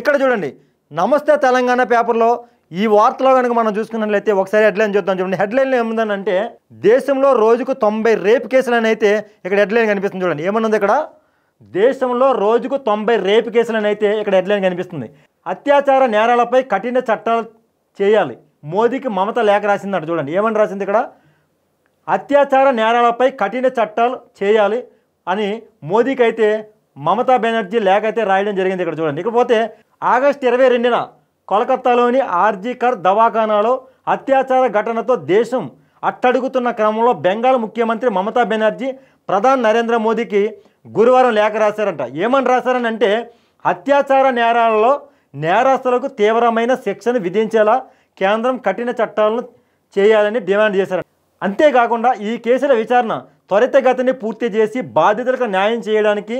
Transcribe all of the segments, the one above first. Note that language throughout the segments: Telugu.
ఇక్కడ చూడండి నమస్తే తెలంగాణ పేపర్లో ఈ వార్తలో కనుక మనం చూసుకున్నట్లయితే ఒకసారి హెడ్లైన్ చూద్దాం చూడండి హెడ్లైన్లో అంటే దేశంలో రోజుకు తొంభై రేపు కేసులు అని అయితే ఇక్కడ హెడ్లైన్ కనిపిస్తుంది చూడండి ఏమనుంది ఇక్కడ దేశంలో రోజుకు తొంభై రేపు కేసులు అని అయితే ఇక్కడ హెడ్లైన్ కనిపిస్తుంది అత్యాచార నేరాలపై కఠిన చట్టాలు చేయాలి మోదీకి మమత లేఖ రాసిందంట చూడండి ఏమని రాసింది ఇక్కడ అత్యాచార నేరాలపై కఠిన చట్టాలు చేయాలి అని మోదీకి అయితే మమతా బెనర్జీ లేకపోతే అయితే రాయడం జరిగింది ఇక్కడ చూడండి ఇకపోతే ఆగస్టు ఇరవై రెండున కోలకత్తాలోని ఆర్జీకర్ దవాఖానాలో అత్యాచార ఘటనతో దేశం అట్టడుగుతున్న క్రమంలో బెంగాల్ ముఖ్యమంత్రి మమతా బెనర్జీ ప్రధాని నరేంద్ర మోదీకి గురువారం లేఖ రాశారంట ఏమని రాశారని అంటే అత్యాచార నేరాలలో నేరస్తులకు తీవ్రమైన శిక్షను విధించేలా కేంద్రం కఠిన చట్టాలను చేయాలని డిమాండ్ చేశారు అంతేకాకుండా ఈ కేసుల విచారణ త్వరితగతిని పూర్తి చేసి బాధితులకు న్యాయం చేయడానికి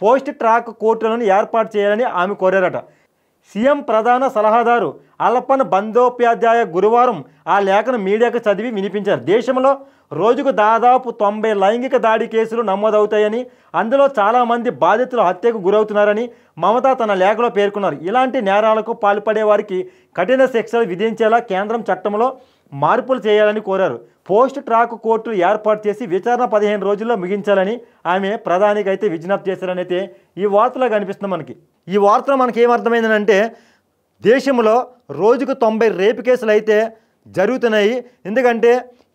పోస్ట్ ట్రాక్ కోర్టులను ఏర్పాటు చేయాలని ఆమె కోరారట సీఎం ప్రధాన సలహాదారు అల్పన్ బందోపాధ్యాయ గురువారం ఆ లేఖను మీడియాకు చదివి వినిపించారు దేశంలో రోజుకు దాదాపు తొంభై లైంగిక దాడి కేసులు నమోదవుతాయని అందులో చాలామంది బాధితులు హత్యకు గురవుతున్నారని మమత తన లేఖలో పేర్కొన్నారు ఇలాంటి నేరాలకు పాల్పడే వారికి కఠిన శిక్షలు విధించేలా కేంద్రం చట్టంలో మార్పులు చేయాలని కోరారు పోస్ట్ ట్రాక్ కోర్టులు ఏర్పాటు చేసి విచారణ పదిహేను రోజుల్లో ముగించాలని ఆమె ప్రధానికి అయితే విజ్ఞప్తి చేశారనైతే ఈ వార్తలో కనిపిస్తుంది మనకి ఈ వార్తలో మనకి ఏమర్థమైందంటే దేశంలో రోజుకు తొంభై రేపు కేసులు అయితే జరుగుతున్నాయి ఎందుకంటే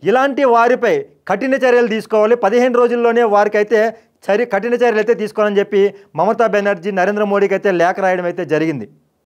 ఇలాంటి వారిపై కఠిన చర్యలు తీసుకోవాలి పదిహేను రోజుల్లోనే వారికైతే చర్య కఠిన చర్యలు అయితే తీసుకోవాలని చెప్పి మమతా బెనర్జీ నరేంద్ర మోడీకి అయితే లేఖ రాయడం అయితే జరిగింది